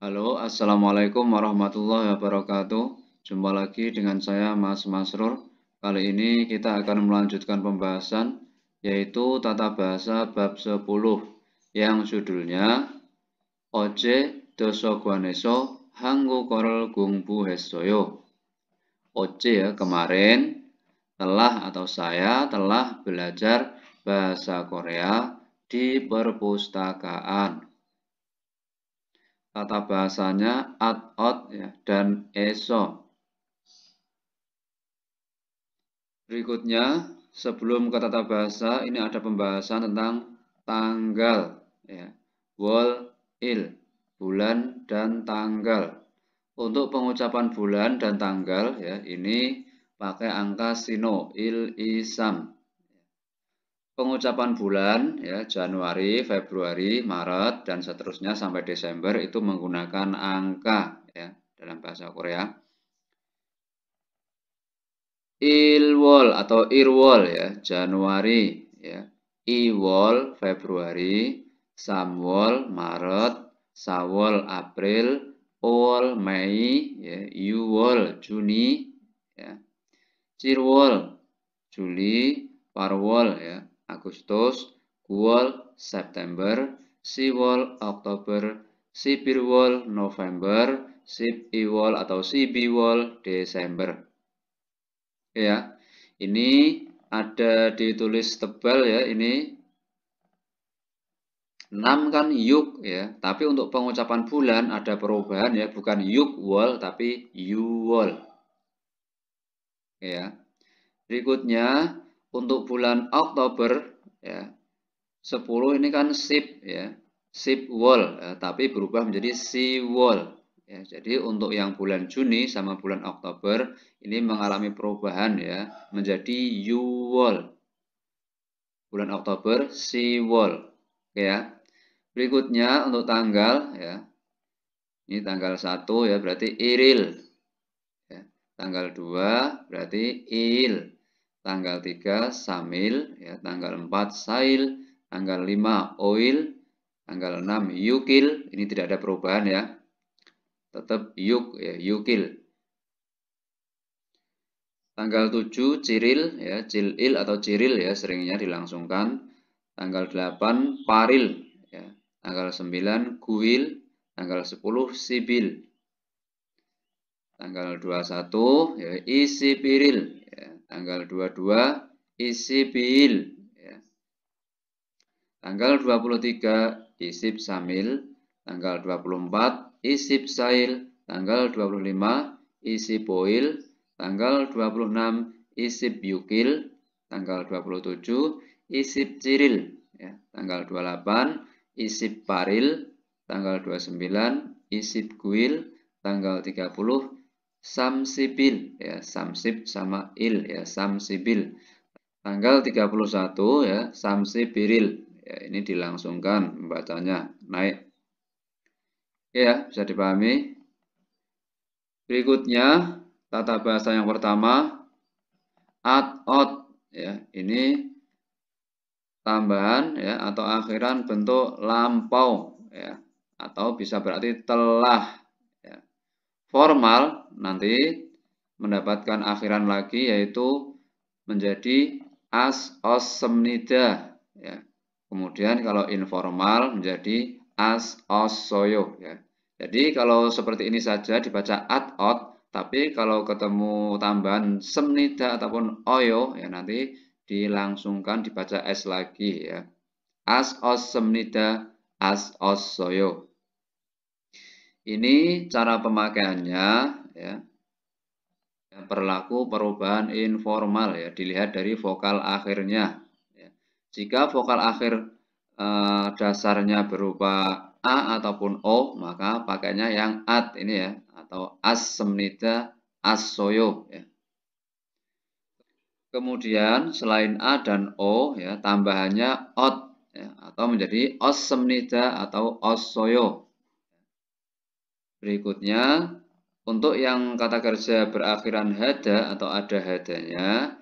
Halo, Assalamualaikum warahmatullahi wabarakatuh. Jumpa lagi dengan saya Mas Masrur. Kali ini kita akan melanjutkan pembahasan yaitu tata bahasa bab 10 yang judulnya Oce Doso Guaneso Hanggu Gung Gungbu Hesoyo. Oce ya, kemarin telah atau saya telah belajar bahasa Korea di perpustakaan tata bahasanya at out ya dan eso berikutnya sebelum ke tata bahasa ini ada pembahasan tentang tanggal ya wal il bulan dan tanggal untuk pengucapan bulan dan tanggal ya ini pakai angka sino il isam pengucapan bulan ya Januari, Februari, Maret dan seterusnya sampai Desember itu menggunakan angka ya dalam bahasa Korea. Ilwol atau Irwol ya Januari ya Iwol Februari, Samwol Maret, Sawol April, Owol Mei ya Yuwol Juni ya Cirwol Juli, Parwol ya Agustus, Kuol, September, Siwol, Oktober, Sibirwol, November, Sibiwol atau Sibiwol, Desember. Ya, ini ada ditulis tebal ya, ini 6 kan yuk ya, tapi untuk pengucapan bulan ada perubahan ya, bukan yuk wall tapi yuwol. Ya. Berikutnya untuk bulan Oktober ya 10 ini kan sip ya ship wall ya, tapi berubah menjadi sea wall ya, jadi untuk yang bulan Juni sama bulan Oktober ini mengalami perubahan ya menjadi you wall bulan Oktober sea wall ya berikutnya untuk tanggal ya ini tanggal 1 ya berarti iril ya, tanggal 2 berarti il tanggal 3 Samil, ya, tanggal 4 Sail, tanggal 5 Oil, tanggal 6 Yukil, ini tidak ada perubahan ya, tetap Yuk, ya, Yukil. Tanggal 7 Ciril, ya, Cilil atau Ciril ya, seringnya dilangsungkan. Tanggal 8 Paril, ya. tanggal 9 Guil, tanggal 10 Sibil. Tanggal 21 ya, Isipiril, Tanggal 22 isib bil. Ya. Tanggal 23 isib samil. Tanggal 24 isib sail. Tanggal 25 isib boil. Tanggal 26 isib yukil. Tanggal 27 isib ciril. Ya. Tanggal 28 isib paril. Tanggal 29 isib kuil. Tanggal 30 Samsibil ya Samsib sama il ya Samsibil tanggal 31 ya Samsibiril ya ini dilangsungkan membacanya naik Oke ya bisa dipahami berikutnya tata bahasa yang pertama at ot ya ini tambahan ya atau akhiran bentuk lampau ya atau bisa berarti telah ya. formal nanti mendapatkan akhiran lagi yaitu menjadi as os semnida ya. Kemudian kalau informal menjadi as os soyo ya. Jadi kalau seperti ini saja dibaca at ot tapi kalau ketemu tambahan semnida ataupun oyo ya nanti dilangsungkan dibaca s lagi ya. As os semnida as os soyo. Ini cara pemakaiannya ya berlaku perubahan informal ya dilihat dari vokal akhirnya ya. jika vokal akhir eh, dasarnya berupa a ataupun o maka pakainya yang at ini ya atau as semnida as soyo ya. kemudian selain a dan o ya tambahannya ot ya, atau menjadi os semnida atau os berikutnya untuk yang kata kerja berakhiran hada atau ada hadanya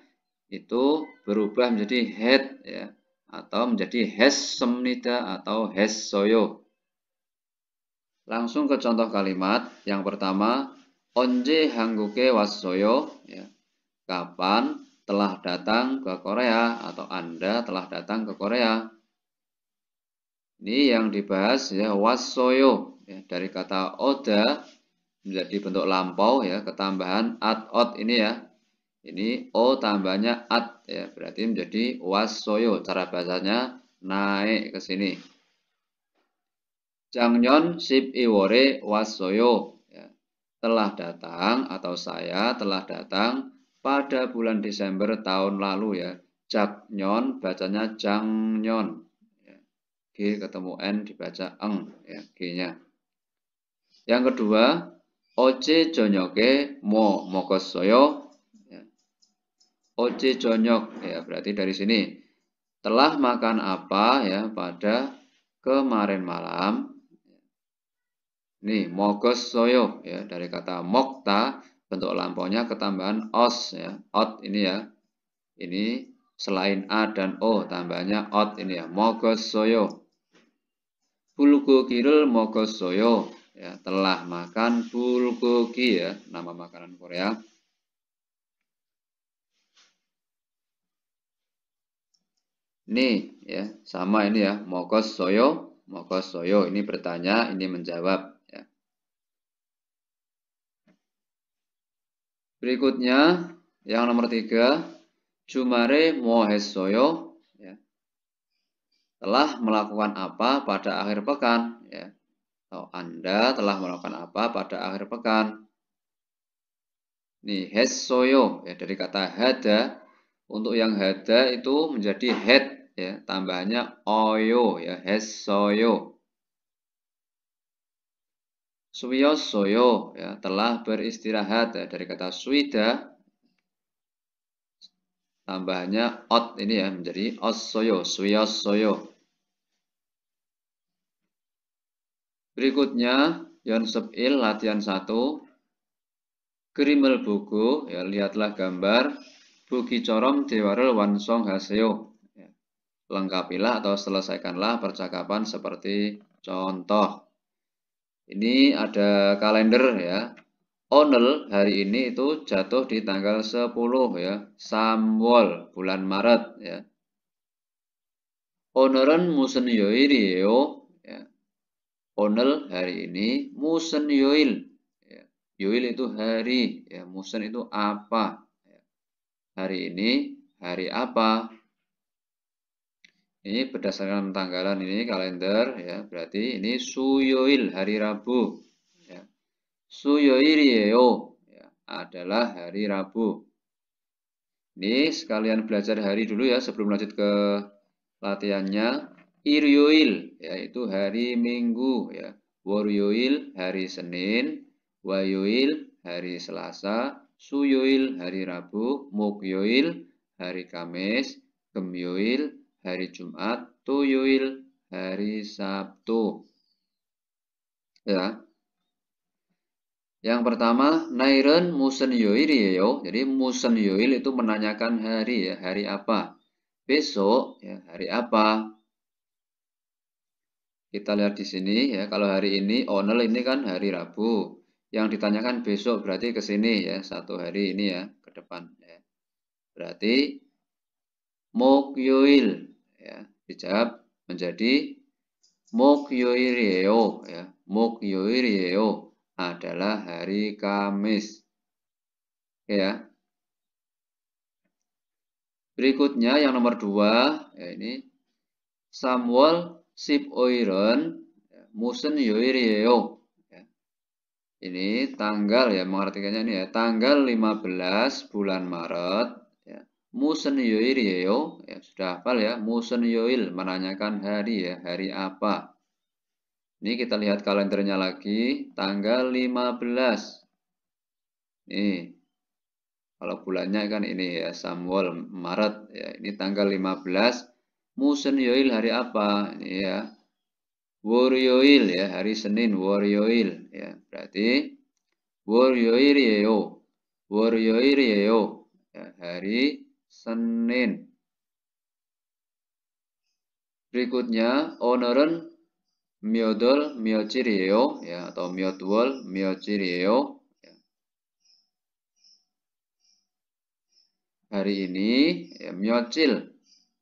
itu berubah menjadi head ya atau menjadi has semnida atau has soyo. Langsung ke contoh kalimat yang pertama onje hangguke wasoyo ya. Kapan telah datang ke Korea atau Anda telah datang ke Korea? Ini yang dibahas ya wasoyo ya, dari kata oda menjadi bentuk lampau ya ketambahan at ot ini ya ini o tambahnya at ya berarti menjadi wasoyo cara bahasanya naik ke sini jangnyon sip iwore wasoyo ya. telah datang atau saya telah datang pada bulan Desember tahun lalu ya jangnyon bacanya jangnyon ya. g ketemu n dibaca eng ya g nya yang kedua 어제 저녁에 뭐 먹었어요? 어제 저녁 ya berarti dari sini telah makan apa ya pada kemarin malam. Nih mogosoyo ya dari kata mokta bentuk lampaunya ketambahan os ya ot ini ya ini selain a dan o tambahnya ot ini ya mogosoyo Bulgo kirul mogossoyo ya telah makan bulgogi ya nama makanan Korea ini ya sama ini ya mokos soyo mokos soyo ini bertanya ini menjawab ya. berikutnya yang nomor tiga jumare mohes soyo ya. telah melakukan apa pada akhir pekan ya atau Anda telah melakukan apa pada akhir pekan. Nih, head soyo ya dari kata hada ya. untuk yang hada itu menjadi head ya tambahannya oyo ya head soyo. Suwiyo soyo ya telah beristirahat ya dari kata suida tambahannya ot ini ya menjadi os soyo, Suyo. soyo. Berikutnya, Yon Il latihan 1. Grimel Bogo, ya, lihatlah gambar Bugi Corom Dewarul Wansong Haseo. Ya, lengkapilah atau selesaikanlah percakapan seperti contoh. Ini ada kalender ya. Onel hari ini itu jatuh di tanggal 10 ya, Samwol bulan Maret ya. Oneren musen yoiri onel hari ini, musen yoil. Ya. Yoil itu hari, ya, musen itu apa. Ya, hari ini, hari apa. Ini berdasarkan tanggalan ini kalender, ya berarti ini Su suyoil, hari Rabu. Ya. Suyoil yeo, ya, adalah hari Rabu. Ini sekalian belajar hari dulu ya sebelum lanjut ke latihannya. Iryoil yaitu hari Minggu ya. Waryoil hari Senin, Wayoil hari Selasa, Suyoil hari Rabu, Mukyoil hari Kamis, Gemyoil hari Jumat, Toyoil hari Sabtu. Ya. Yang pertama, Nairen Musen Yoil ya, yo. Jadi Musen Yoil itu menanyakan hari ya, hari apa. Besok ya, hari apa, kita lihat di sini ya, kalau hari ini onel ini kan hari Rabu. Yang ditanyakan besok berarti ke sini ya, satu hari ini ya ke depan ya. Berarti mokyoil ya, dijawab menjadi mokyoirieo ya. Mokyoirieo adalah hari Kamis. Ya. Berikutnya yang nomor dua ya ini Samuel sip 오일은 무슨 요일이에요? Ini tanggal ya mengartikannya ini ya tanggal 15 bulan Maret ya. Musen yoil ya sudah hafal ya Musen yoil menanyakan hari ya hari apa Ini kita lihat kalendernya lagi tanggal 15 Nih kalau bulannya kan ini ya Samuel Maret ya ini tanggal 15 Musen yoil hari apa? Ya. Waryoil ya, hari Senin waryoil ya. Berarti waryoil yeo. Ya, waryoil yeo. Ya, ya, hari Senin. Berikutnya onoren miodol yeo ya, ya atau mioduol miochirio ya. Hari ini ya, miocil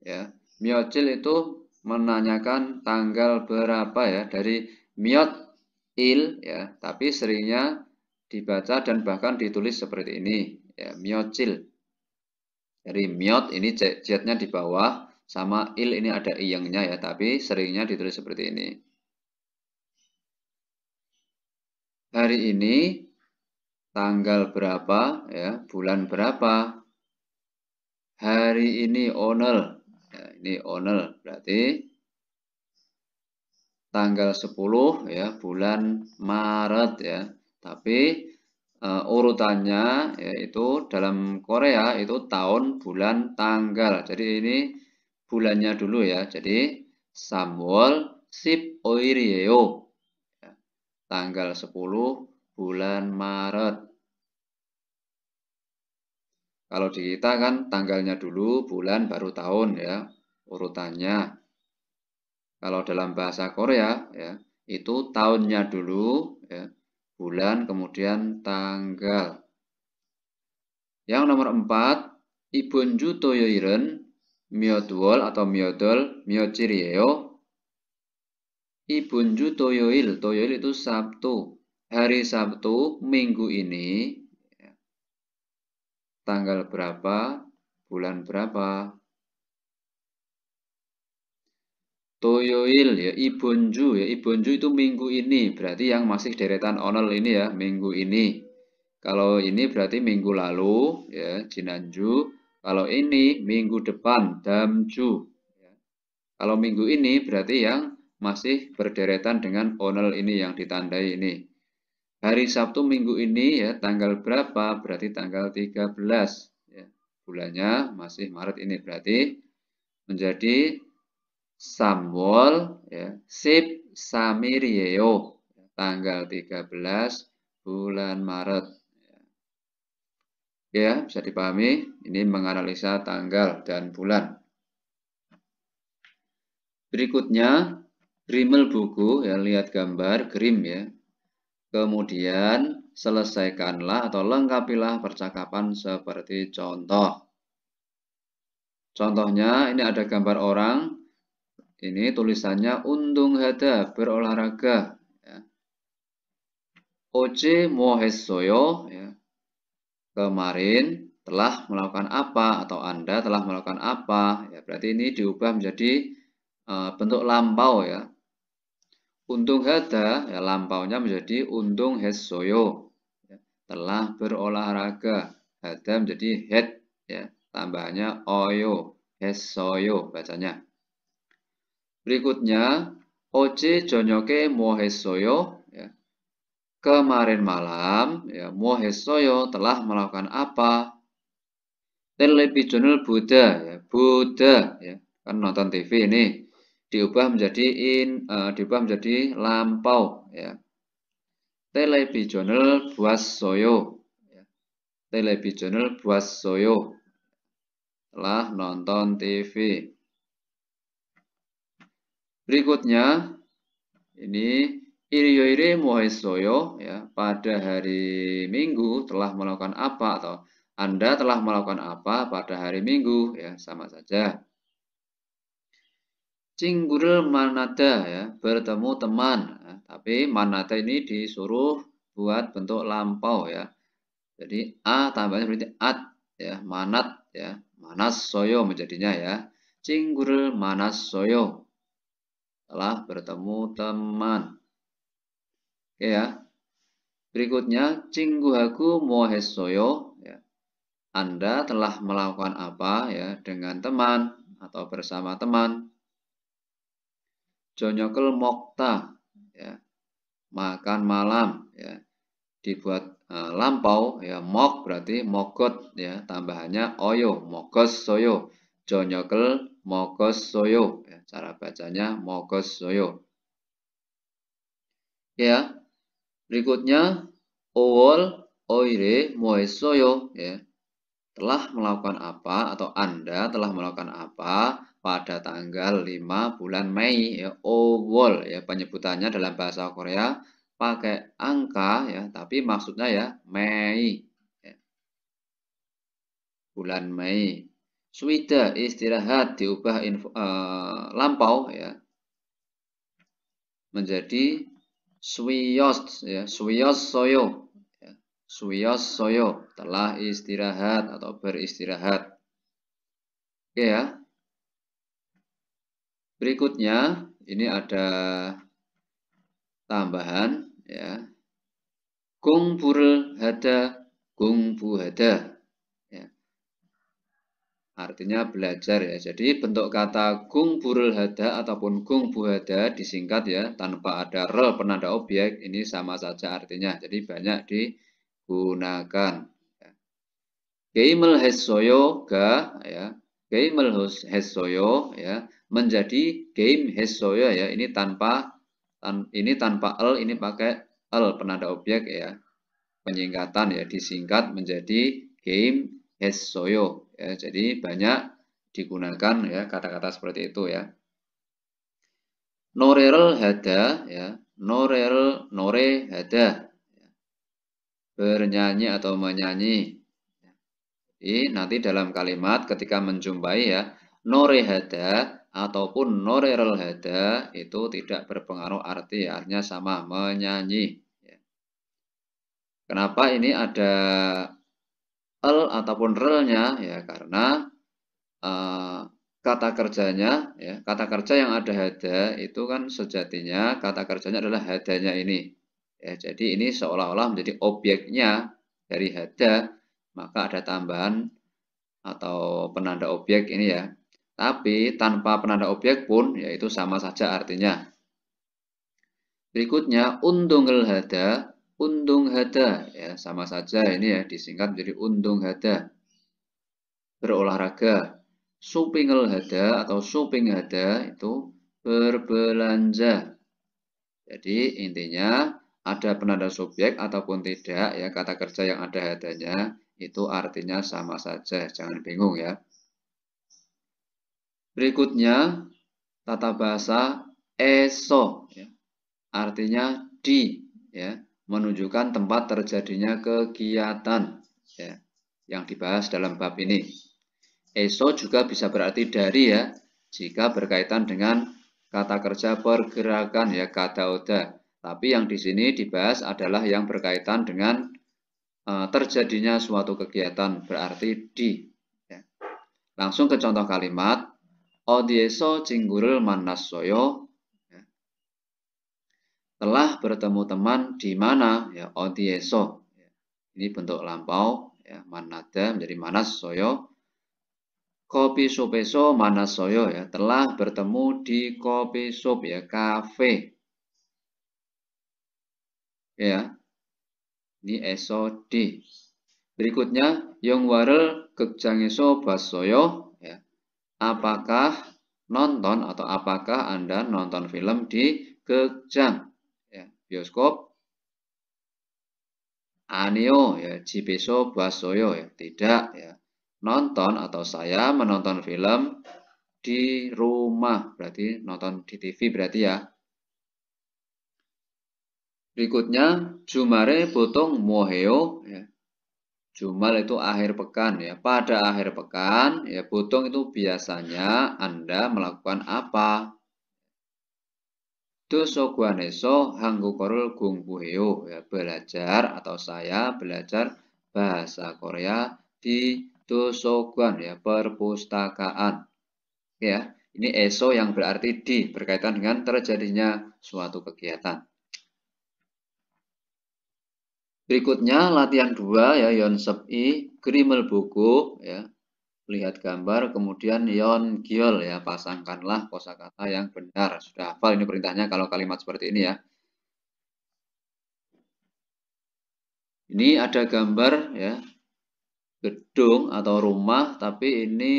ya Miocil itu menanyakan tanggal berapa ya dari miot il ya, tapi seringnya dibaca dan bahkan ditulis seperti ini ya, miocil. Dari miot ini jetnya di bawah sama il ini ada yangnya ya, tapi seringnya ditulis seperti ini. Hari ini tanggal berapa ya, bulan berapa. Hari ini onel ini owner berarti tanggal 10 ya bulan Maret ya tapi uh, urutannya yaitu dalam Korea itu tahun bulan tanggal jadi ini bulannya dulu ya jadi Samuel Sip Oirieo ya, tanggal 10 bulan Maret kalau di kita kan tanggalnya dulu bulan baru tahun ya urutannya. Kalau dalam bahasa Korea ya, itu tahunnya dulu ya, bulan kemudian tanggal. Yang nomor empat, Ibunju Toyoiren Myoduol atau Myodol myociryeo Ibunju Toyoil, Toyoil itu Sabtu. Hari Sabtu minggu ini ya, tanggal berapa, bulan berapa, Toyoil ya Ibonju ya Ibonju itu minggu ini berarti yang masih deretan onel ini ya minggu ini. Kalau ini berarti minggu lalu ya Jinanju. Kalau ini minggu depan Damju. Ya. Kalau minggu ini berarti yang masih berderetan dengan onel ini yang ditandai ini. Hari Sabtu minggu ini ya tanggal berapa? Berarti tanggal 13 ya. Bulannya masih Maret ini berarti menjadi Samuel ya, Sip Samirieo ya, tanggal 13 bulan Maret. Ya, ya, bisa dipahami, ini menganalisa tanggal dan bulan. Berikutnya, Grimmel buku, ya, lihat gambar, grim ya. Kemudian, selesaikanlah atau lengkapilah percakapan seperti contoh. Contohnya, ini ada gambar orang, ini tulisannya Undung hada berolahraga. Ya. Oce mohesoyo Ya. Kemarin telah melakukan apa atau Anda telah melakukan apa? Ya, berarti ini diubah menjadi uh, bentuk lampau ya. Undung hada ya lampaunya menjadi Undung hesoyo. Ya, telah berolahraga. Hada menjadi head ya. tambahnya oyo, hesoyo bacanya. Berikutnya, Oce jonyoke muohesoyo. Ya. Kemarin malam, ya, muohesoyo Telah melakukan apa? Televisional Buddha, ya. Buddha, ya. kan nonton TV ini diubah menjadi in, uh, diubah menjadi lampau, ya. Televisional Buas soyo, ya. Televisional Buas soyo, telah nonton TV. Berikutnya ini Iriyoire mohesoyo ya pada hari Minggu telah melakukan apa atau Anda telah melakukan apa pada hari Minggu ya sama saja. Cinggurul manada ya bertemu teman ya, tapi manada ini disuruh buat bentuk lampau ya. Jadi a tambahnya berarti at ya manat ya manas soyo menjadinya ya cinggurul manas soyo telah bertemu teman. Oke ya. Berikutnya, cingguhaku mohesoyo. Ya. Anda telah melakukan apa ya dengan teman atau bersama teman. Jonyokel mokta. Ya. Makan malam. Ya. Dibuat uh, lampau. Ya. Mok berarti mogot. Ya. Tambahannya oyo. Mokos soyo. Jonyokel mokos ya, cara bacanya mokos ya. Berikutnya owol oire moe Ya. Telah melakukan apa atau Anda telah melakukan apa pada tanggal 5 bulan Mei ya owol ya penyebutannya dalam bahasa Korea pakai angka ya tapi maksudnya ya Mei ya. bulan Mei Swida istirahat diubah uh, lampau ya menjadi swiyos ya swiyos soyo ya. soyo telah istirahat atau beristirahat oke ya berikutnya ini ada tambahan ya gung burul hada gung Artinya belajar ya. Jadi bentuk kata gung burul hada ataupun gung buhada disingkat ya tanpa ada rel penanda objek ini sama saja artinya. Jadi banyak digunakan. Keimel hesoyo ga ya. Keimel hesoyo ya menjadi game hesoyo ya. Ini tanpa tan, ini tanpa l ini pakai l penanda objek ya. Penyingkatan ya disingkat menjadi game hesoyo Ya, jadi banyak digunakan ya kata-kata seperti itu ya. Norel hada ya, norel nore hada. Ya. Bernyanyi atau menyanyi. Jadi nanti dalam kalimat ketika menjumpai ya, nore hada ataupun norel hada itu tidak berpengaruh arti ya, artinya sama menyanyi. Ya. Kenapa ini ada L ataupun relnya ya karena uh, kata kerjanya ya kata kerja yang ada hada itu kan sejatinya kata kerjanya adalah hadanya ini ya jadi ini seolah-olah menjadi objeknya dari hada maka ada tambahan atau penanda objek ini ya tapi tanpa penanda objek pun yaitu sama saja artinya berikutnya undungel hada undung hada ya sama saja ini ya disingkat menjadi undung hada berolahraga supingel hada atau suping hada itu berbelanja jadi intinya ada penanda subjek ataupun tidak ya kata kerja yang ada hadanya itu artinya sama saja jangan bingung ya berikutnya tata bahasa eso ya. artinya di ya menunjukkan tempat terjadinya kegiatan ya, yang dibahas dalam bab ini. ESO juga bisa berarti dari ya, jika berkaitan dengan kata kerja pergerakan ya, kata oda. Tapi yang di sini dibahas adalah yang berkaitan dengan e, terjadinya suatu kegiatan berarti di. Ya. Langsung ke contoh kalimat, Odieso cinggurul manasoyo telah bertemu teman di mana ya odieso ini bentuk lampau ya manada menjadi manas soyo kopi sopeso manas soyo ya telah bertemu di kopi sop ya kafe ya ini eso di berikutnya yang warel kekjangeso basoyo ya apakah nonton atau apakah anda nonton film di kejang bioskop anio ya cipeso basoyo ya tidak ya nonton atau saya menonton film di rumah berarti nonton di TV berarti ya berikutnya jumare botong moheo ya Jumal itu akhir pekan ya. Pada akhir pekan ya botong itu biasanya Anda melakukan apa? Doso guaneso hanggu korul gung puheo. Ya, belajar atau saya belajar bahasa Korea di guan, ya perpustakaan. Ya, ini eso yang berarti di berkaitan dengan terjadinya suatu kegiatan. Berikutnya latihan 2 ya Yonsep I Grimel Buku ya lihat gambar kemudian yon giol ya pasangkanlah kosakata yang benar sudah hafal ini perintahnya kalau kalimat seperti ini ya ini ada gambar ya gedung atau rumah tapi ini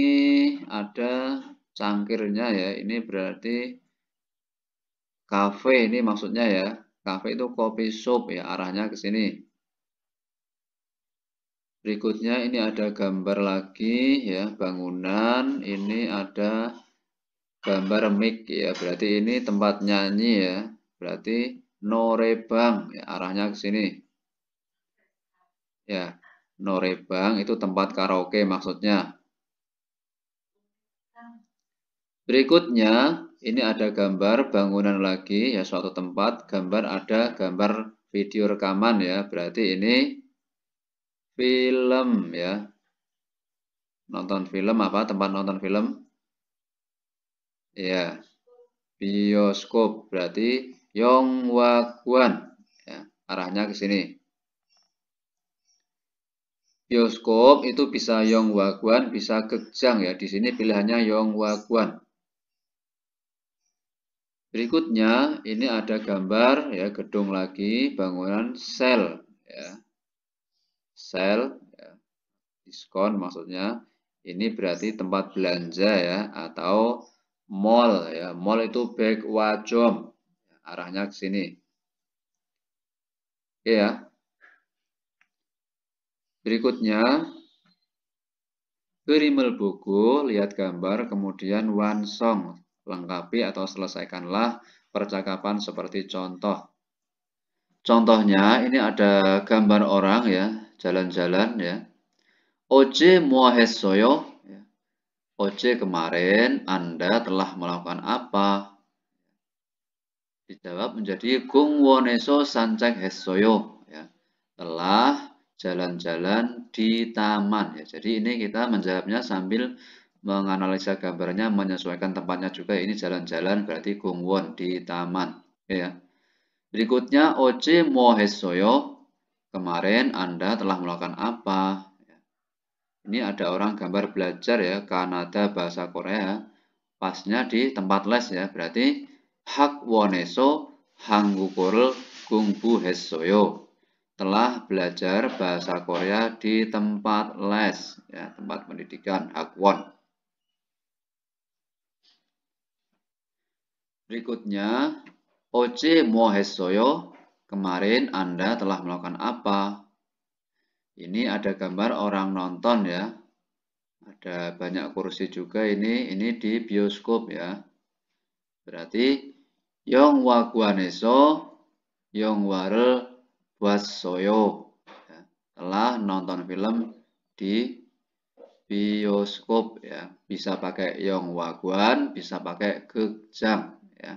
ada cangkirnya ya ini berarti kafe ini maksudnya ya kafe itu kopi shop ya arahnya ke sini Berikutnya ini ada gambar lagi ya bangunan ini ada gambar mic ya berarti ini tempat nyanyi ya berarti norebang ya, arahnya ke sini ya norebang itu tempat karaoke maksudnya berikutnya ini ada gambar bangunan lagi ya suatu tempat gambar ada gambar video rekaman ya berarti ini film ya nonton film apa tempat nonton film ya bioskop berarti Yongwagwan ya, arahnya ke sini bioskop itu bisa Yongwagwan bisa kejang ya di sini pilihannya Yongwagwan berikutnya ini ada gambar ya gedung lagi bangunan sel ya sel ya, diskon maksudnya ini berarti tempat belanja ya atau mall ya mall itu back wajom arahnya ke sini oke ya berikutnya Berimal buku, lihat gambar, kemudian one song, lengkapi atau selesaikanlah percakapan seperti contoh. Contohnya ini ada gambar orang ya, jalan-jalan ya. Oje muahesoyo. Ya. Oj kemarin Anda telah melakukan apa? Dijawab menjadi gung woneso sancek hesoyo ya. Telah jalan-jalan di taman ya. Jadi ini kita menjawabnya sambil menganalisa gambarnya menyesuaikan tempatnya juga ini jalan-jalan berarti gung won di taman ya. Berikutnya oce mohesoyo. Kemarin Anda telah melakukan apa? Ya. Ini ada orang gambar belajar ya Kanada bahasa Korea. Pasnya di tempat les ya. Berarti hak woneso hanggukorel gungbu hesoyo. Telah belajar bahasa Korea di tempat les ya, tempat pendidikan hakwon. Berikutnya Oce mohesoyo, kemarin Anda telah melakukan apa? Ini ada gambar orang nonton ya. Ada banyak kursi juga ini, ini di bioskop ya. Berarti yong wa guaneso, yong warel Wasoyo Ya. Telah nonton film di bioskop ya. Bisa pakai yong waguan, bisa pakai kejang ya.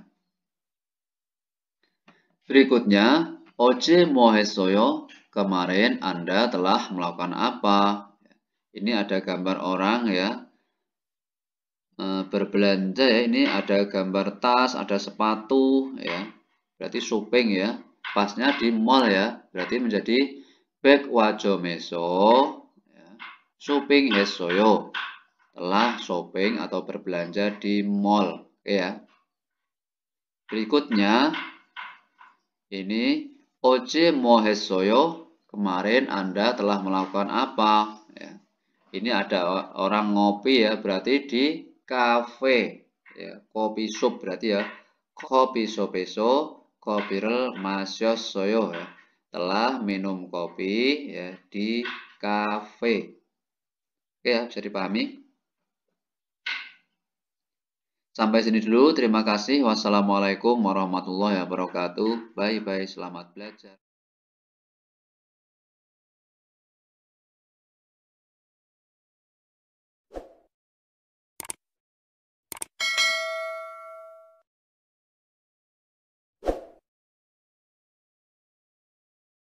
Berikutnya, Oce Mohesoyo, kemarin Anda telah melakukan apa? Ini ada gambar orang ya, e, berbelanja ya. Ini ada gambar tas, ada sepatu ya. Berarti shopping ya. Pasnya di mall ya. Berarti menjadi back wajo meso ya. shopping hesoyo. Telah shopping atau berbelanja di mall ya. Berikutnya ini oce Mohesoyo kemarin Anda telah melakukan apa? Ya. Ini ada orang ngopi ya, berarti di kafe. Ya, kopi shop berarti ya. Kopi sopeso, kopi rel masyosoyo ya. Telah minum kopi ya di kafe. Oke ya, bisa dipahami? Sampai sini dulu, terima kasih. Wassalamualaikum warahmatullahi wabarakatuh. Bye-bye, selamat belajar.